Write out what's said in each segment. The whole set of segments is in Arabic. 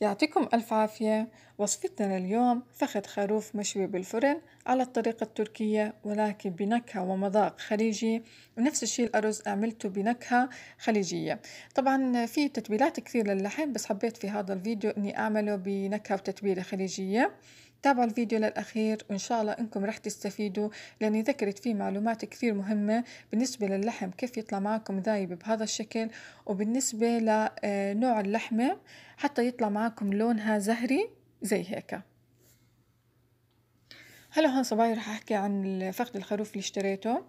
يعطيكم ألف عافية وصفتنا لليوم فخذ خروف مشوي بالفرن على الطريقة التركية ولكن بنكهة ومذاق خليجي ونفس الشيء الأرز عملته بنكهة خليجية طبعا في تتبيلات كثير للحم بس حبيت في هذا الفيديو أني أعمله بنكهة وتتبيلة خليجية تابعوا الفيديو للأخير وإن شاء الله أنكم رح تستفيدوا لأني ذكرت فيه معلومات كثير مهمة بالنسبة للحم كيف يطلع معكم ذايب بهذا الشكل وبالنسبة لنوع آه، اللحمة حتى يطلع معكم لونها زهري زي هيك هلا هون صباي رح أحكي عن فخذ الخروف اللي اشتريته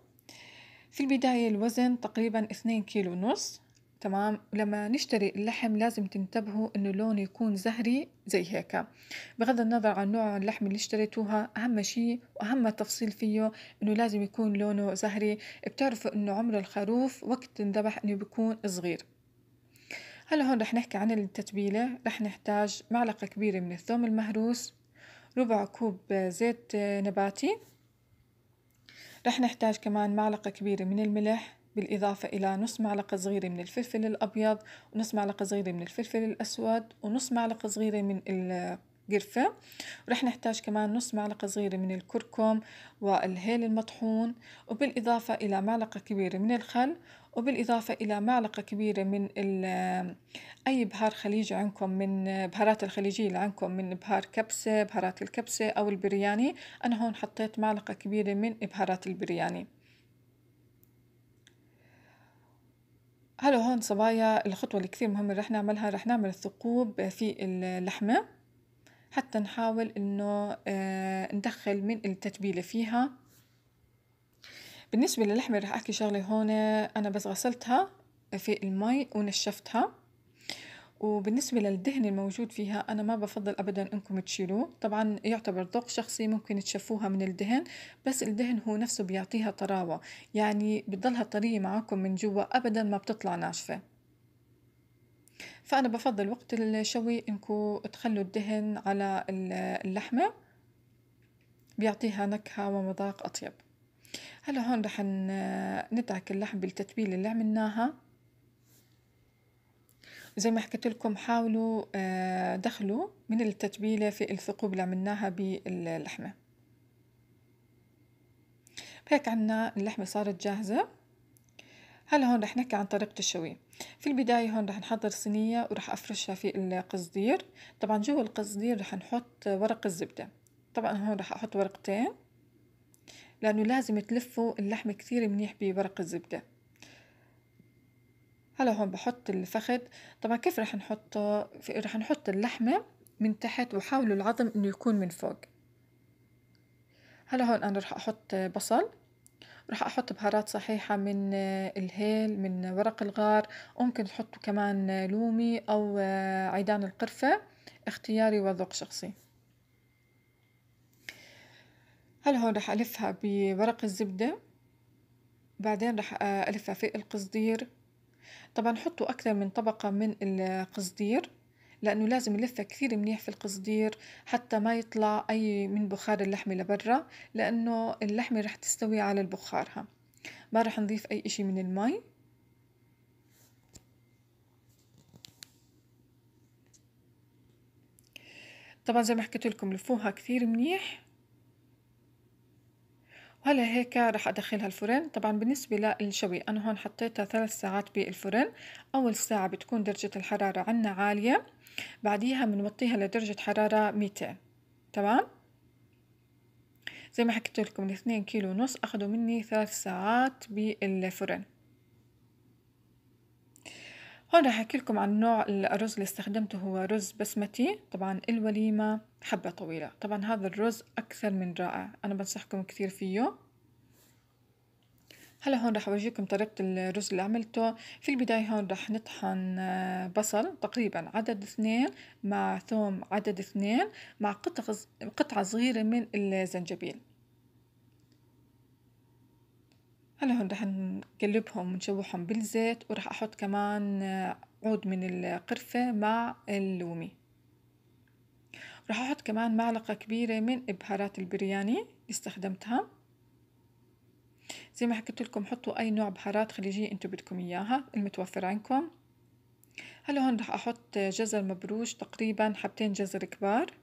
في البداية الوزن تقريبا اثنين كيلو ونص تمام لما نشتري اللحم لازم تنتبهوا انه لونه يكون زهري زي هيك بغض النظر عن نوع اللحم اللي اشتريتوها اهم شيء واهم تفصيل فيه انه لازم يكون لونه زهري بتعرفوا انه عمر الخروف وقت تنذبح انه بيكون صغير هلا هون رح نحكي عن التتبيلة رح نحتاج معلقة كبيرة من الثوم المهروس ربع كوب زيت نباتي رح نحتاج كمان معلقة كبيرة من الملح بالإضافة إلى نص معلقة صغيرة من الفلفل الأبيض ونص معلقة صغيرة من الفلفل الأسود ونص معلقة صغيرة من القرفة ورح نحتاج كمان نص معلقة صغيرة من الكركم والهيل المطحون وبالإضافة إلى معلقة كبيرة من الخل وبالإضافة إلى معلقة كبيرة من أي بهار خليجي عندكم من بهارات الخليجية اللي عندكم من بهار كبسة بهارات الكبسة أو البرياني أنا هون حطيت معلقة كبيرة من بهارات البرياني هلا هون صبايا الخطوة اللي كثير مهمة رح نعملها رح نعمل الثقوب في اللحمة حتى نحاول انه آه، ندخل من التتبيلة فيها بالنسبة للحمة رح احكي شغلة هون انا بس غسلتها في المي ونشفتها وبالنسبة للدهن الموجود فيها أنا ما بفضل أبدا أنكم تشيلوه طبعا يعتبر ذوق شخصي ممكن تشفوها من الدهن بس الدهن هو نفسه بيعطيها طراوة يعني بتضلها طرية معاكم من جوا أبدا ما بتطلع ناشفة فأنا بفضل وقت الشوي إنكم تخلوا الدهن على اللحمة بيعطيها نكهة ومذاق أطيب هلا هون رح ندعك اللحم بالتتبيلة اللي عملناها زي ما حكيت لكم حاولوا آه، دخلوا من التتبيلة في الثقوب اللي عملناها باللحمة هيك عنا اللحمة صارت جاهزة هلا هون رح نحكي عن طريقة الشوي في البداية هون رح نحضر صينية ورح أفرشها في القصدير طبعا جوا القصدير رح نحط ورق الزبدة طبعا هون رح أحط ورقتين لأنه لازم تلفوا اللحمة كثير منيح بورق الزبدة هلا هون بحط الفخذ طبعا كيف رح نحطه رح نحط اللحمة من تحت وحاولوا العظم انه يكون من فوق هلا هون انا رح احط بصل رح احط بهارات صحيحة من الهيل من ورق الغار ممكن تحطوا كمان لومي او عيدان القرفة اختياري وذوق شخصي هلا هون رح الفها بورق الزبدة بعدين رح الفها في القصدير طبعا حطوا أكثر من طبقة من القصدير لأنه لازم نلفها كثير منيح في القصدير حتى ما يطلع أي من بخار اللحمة لبرا لأنه اللحمة رح تستوي على بخارها ما رح نضيف أي إشي من المي طبعا زي ما حكيت لكم لفوها كثير منيح هلا هيك رح أدخلها الفرن طبعا بالنسبة للشوي أنا هون حطيتها ثلاث ساعات بالفرن أول ساعة بتكون درجة الحرارة عنا عالية بعديها بنوطيها لدرجة حرارة 200 تمام زي ما حكيت لكم الاثنين كيلو ونص اخدوا مني ثلاث ساعات بالفرن هون رح أحكي لكم عن نوع الرز اللي استخدمته هو رز بسمتي طبعا الوليمة حبة طويلة طبعا هذا الرز أكثر من رائع أنا بنصحكم كثير فيه هلا هون راح أورجيكم طريقة الرز اللي عملته في البداية هون راح نطحن آه، بصل تقريبا عدد اثنين مع ثوم عدد اثنين مع قطعة صغيرة من الزنجبيل هلا هون راح نقلبهم ونشوحهم بالزيت وراح أحط كمان آه، عود من القرفة مع اللومي راح أحط كمان معلقة كبيرة من بهارات البرياني اللي استخدمتها زي ما حكيت لكم حطوا أي نوع بهارات خليجية انتو بدكم إياها المتوفرة عندكم هلا هون راح أحط جزر مبروش تقريبا حبتين جزر كبار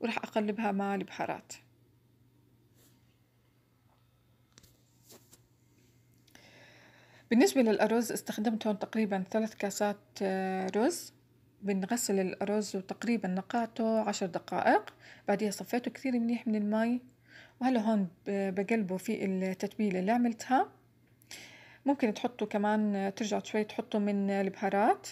وراح أقلبها مع البهارات بالنسبة للأرز استخدمت هون تقريبا ثلاث كاسات آه، رز بنغسل الأرز وتقريبا نقعته عشر دقائق بعديها صفيته كثير منيح من المي وهلا هون بقلبه في التتبيلة اللي عملتها ممكن تحطوا كمان ترجع شوي تحطوا من البهارات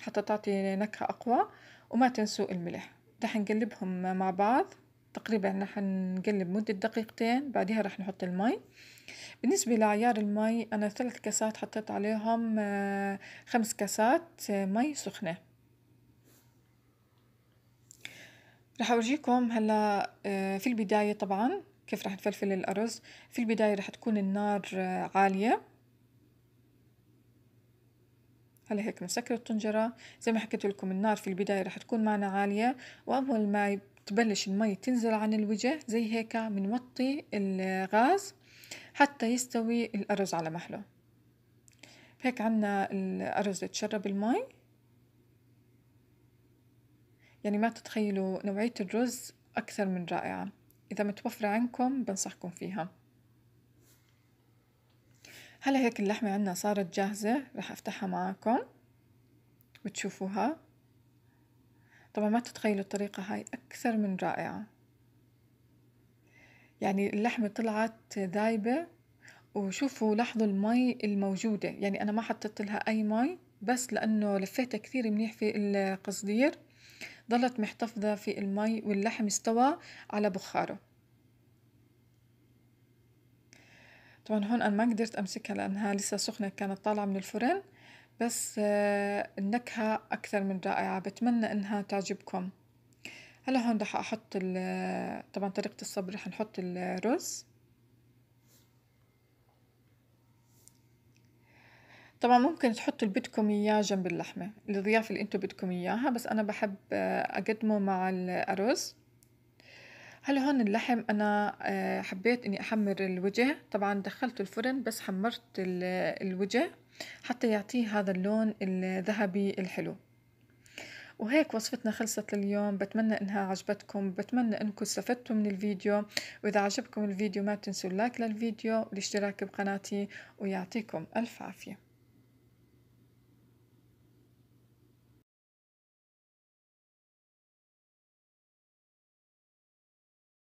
حتى تعطي نكهة أقوى وما تنسوا الملح رح نقلبهم مع بعض تقريبا رح نقلب مدة دقيقتين بعدها رح نحط المي بالنسبة لعيار المي أنا ثلاث كاسات حطيت عليهم آه، خمس كاسات آه، مي سخنة رح أورجيكم هلا آه، في البداية طبعا كيف رح نفلفل الأرز في البداية رح تكون النار عالية هلا هيك مسكر الطنجرة زي ما حكيت لكم النار في البداية رح تكون معنا عالية وأول ما تبلش المي تنزل عن الوجه زي هيك بنوطي الغاز حتى يستوي الأرز على محله هيك عنا الأرز تشرب المي يعني ما تتخيلوا نوعية الرز أكثر من رائعة إذا متوفرة عندكم بنصحكم فيها هلا هيك اللحمة عنا صارت جاهزة رح أفتحها معاكم وتشوفوها طبعا ما تتخيلوا الطريقة هاي أكثر من رائعة يعني اللحمة طلعت ذايبة وشوفوا لاحظوا المي الموجودة يعني أنا ما حطيت لها أي مي بس لأنه لفيتها كثير منيح في القصدير ظلت محتفظة في المي واللحم استوى على بخاره طبعا هون أنا ما قدرت أمسكها لأنها لسه سخنة كانت طالعة من الفرن بس آه، النكهة أكثر من رائعة بتمنى إنها تعجبكم هلا هون رح أحط آه، طبعا طريقة الصبر رح نحط الرز آه، طبعا ممكن تحطوا اللي بدكم اياه جنب اللحمه الضيافه اللي انتم بدكم اياها بس انا بحب اقدمه مع الارز هلا هون اللحم انا حبيت اني احمر الوجه طبعا دخلته الفرن بس حمرت الوجه حتى يعطيه هذا اللون الذهبي الحلو وهيك وصفتنا خلصت لليوم بتمنى انها عجبتكم بتمنى انكم استفدتوا من الفيديو واذا عجبكم الفيديو ما تنسوا اللايك للفيديو والاشتراك بقناتي ويعطيكم الف عافيه